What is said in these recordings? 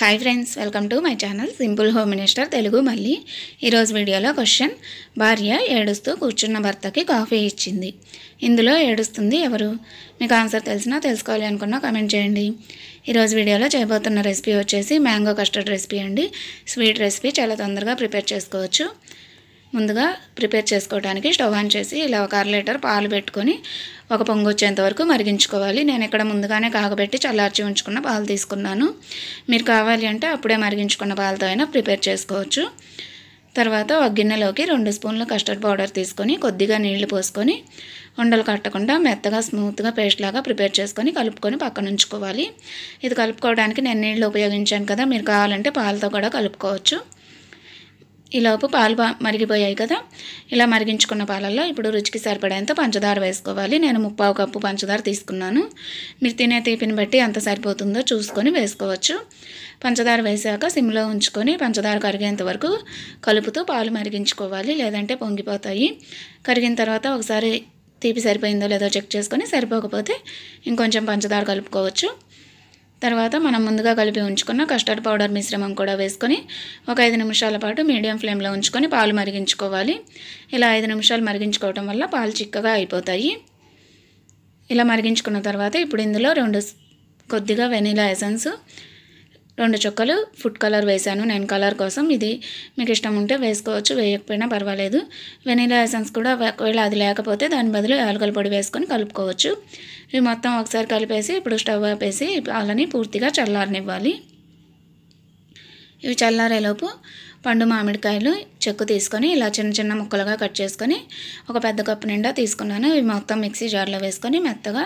hi friends welcome to my channel simple home minister Telugu మళ్ళీ ఈరోజు వీడియోలో క్వశ్చన్ భార్య ఏడుస్తూ కూర్చున్న భర్తకి కాఫీ ఇచ్చింది ఇందులో ఏడుస్తుంది ఎవరు మీకు ఆన్సర్ తెలిసినా తెలుసుకోవాలి అనుకున్నా కమెంట్ చేయండి ఈరోజు వీడియోలో చేయబోతున్న రెసిపీ వచ్చేసి మ్యాంగో కస్టర్డ్ రెసిపీ అండి స్వీట్ రెసిపీ చాలా తొందరగా ప్రిపేర్ చేసుకోవచ్చు ముందుగా ప్రిపేర్ చేసుకోవడానికి స్టవ్ ఆన్ చేసి ఇలా ఒక అర లీటర్ పాలు పెట్టుకొని ఒక పొంగు వచ్చేంత వరకు మరిగించుకోవాలి నేను ఇక్కడ ముందుగానే కాగబెట్టి చల్లార్చి ఉంచుకున్న పాలు తీసుకున్నాను మీరు కావాలి అంటే అప్పుడే మరిగించుకున్న పాలతో అయినా ప్రిపేర్ చేసుకోవచ్చు తర్వాత ఒక గిన్నెలోకి రెండు స్పూన్ల కస్టర్డ్ పౌడర్ తీసుకొని కొద్దిగా నీళ్లు పోసుకొని ఉండలు కట్టకుండా మెత్తగా స్మూత్గా పేస్ట్ లాగా ప్రిపేర్ చేసుకొని కలుపుకొని పక్కన ఉంచుకోవాలి ఇది కలుపుకోవడానికి నేను నీళ్లు ఉపయోగించాను కదా మీరు కావాలంటే పాలతో కూడా కలుపుకోవచ్చు ఈలోపు పాలు మరిగిపోయాయి కదా ఇలా మరిగించుకున్న పాలల్లో ఇప్పుడు రుచికి సరిపడేంత పంచదార వేసుకోవాలి నేను ముప్పావు కప్పు పంచదార తీసుకున్నాను మీరు తినే తీపిని బట్టి ఎంత సరిపోతుందో చూసుకొని వేసుకోవచ్చు పంచదార వేసాక సిమ్లో ఉంచుకొని పంచదార కరిగేంత వరకు కలుపుతూ పాలు మరిగించుకోవాలి లేదంటే పొంగిపోతాయి కరిగిన తర్వాత ఒకసారి తీపి సరిపోయిందో లేదో చెక్ చేసుకొని సరిపోకపోతే ఇంకొంచెం పంచదార కలుపుకోవచ్చు తర్వాత మనం ముందుగా కలిపి ఉంచుకున్న కస్టర్డ్ పౌడర్ మిశ్రమం కూడా వేసుకొని ఒక ఐదు నిమిషాల పాటు మీడియం ఫ్లేమ్లో ఉంచుకొని పాలు మరిగించుకోవాలి ఇలా ఐదు నిమిషాలు మరిగించుకోవటం వల్ల పాలు చిక్కగా అయిపోతాయి ఇలా మరిగించుకున్న తర్వాత ఇప్పుడు ఇందులో రెండు కొద్దిగా వెనీలా ఎసెన్సు రెండు చొక్కలు ఫుడ్ కలర్ వేసాను నేను కలర్ కోసం ఇది మీకు ఇష్టం ఉంటే వేసుకోవచ్చు వేయకపోయినా పర్వాలేదు వెనీలా ఎసెన్స్ కూడా ఒకవేళ అది లేకపోతే దాని బదులు యాలకల పొడి వేసుకొని కలుపుకోవచ్చు ఇవి మొత్తం ఒకసారి కలిపేసి ఇప్పుడు స్టవ్ ఆపేసి వాళ్ళని పూర్తిగా చల్లారనివ్వాలి ఇవి చల్లారేలోపు పండు మామిడికాయలు చెక్కు తీసుకొని ఇలా చిన్న చిన్న ముక్కలుగా కట్ చేసుకొని ఒక పెద్ద కప్పు నిండా తీసుకున్నాను ఇవి మొత్తం మిక్సీ జార్లో వేసుకొని మెత్తగా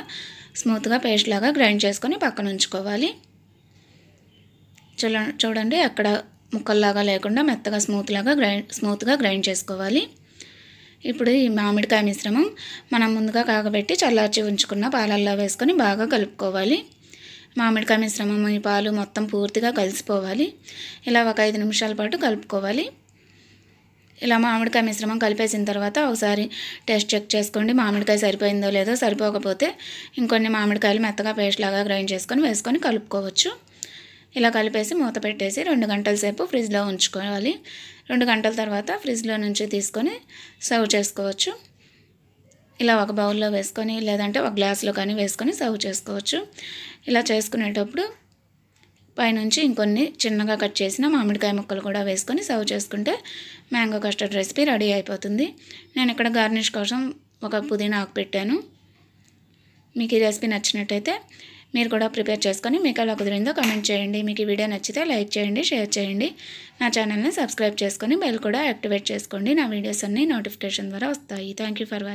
స్మూత్గా పేస్ట్ లాగా గ్రైండ్ చేసుకొని పక్కన ఉంచుకోవాలి చూడండి అక్కడ ముక్కల్లాగా లేకుండా మెత్తగా స్మూత్లాగా గ్రైండ్ స్మూత్గా గ్రైండ్ చేసుకోవాలి ఇప్పుడు ఈ మామిడికాయ మిశ్రమం మనం ముందుగా కాగబెట్టి చల్లార్చి ఉంచుకున్న పాలల్లో వేసుకొని బాగా కలుపుకోవాలి మామిడికాయ మిశ్రమం ఈ పాలు మొత్తం పూర్తిగా కలిసిపోవాలి ఇలా ఒక ఐదు నిమిషాల పాటు కలుపుకోవాలి ఇలా మామిడికాయ మిశ్రమం కలిపేసిన తర్వాత ఒకసారి టేస్ట్ చెక్ చేసుకోండి మామిడికాయ సరిపోయిందో లేదో సరిపోకపోతే ఇంకొన్ని మామిడికాయలు మెత్తగా పేస్ట్ లాగా గ్రైండ్ చేసుకొని వేసుకొని కలుపుకోవచ్చు ఇలా కలిపేసి మూత పెట్టేసి రెండు గంటల సేపు ఫ్రిడ్జ్లో ఉంచుకోవాలి రెండు గంటల తర్వాత ఫ్రిడ్జ్లో నుంచి తీసుకొని సర్వ్ చేసుకోవచ్చు ఇలా ఒక బౌల్లో వేసుకొని లేదంటే ఒక గ్లాస్లో కానీ వేసుకొని సర్వ్ చేసుకోవచ్చు ఇలా చేసుకునేటప్పుడు పైనుంచి ఇంకొన్ని చిన్నగా కట్ చేసిన మామిడికాయ ముక్కలు కూడా వేసుకొని సర్వ్ చేసుకుంటే మ్యాంగో కస్టర్డ్ రెసిపీ రెడీ అయిపోతుంది నేను ఇక్కడ గార్నిష్ కోసం ఒక పుదీనా ఆకు పెట్టాను మీకు ఈ రెసిపీ నచ్చినట్టయితే మీరు కూడా ప్రిపేర్ చేసుకొని మీకు అలా కుదిరిందో కమెంట్ చేయండి మీకు ఈ వీడియో నచ్చితే లైక్ చేయండి షేర్ చేయండి నా ఛానల్ని సబ్స్క్రైబ్ చేసుకొని బెల్ కూడా యాక్టివేట్ చేసుకోండి నా వీడియోస్ అన్నీ నోటిఫికేషన్ ద్వారా వస్తాయి థ్యాంక్ ఫర్ వాచింగ్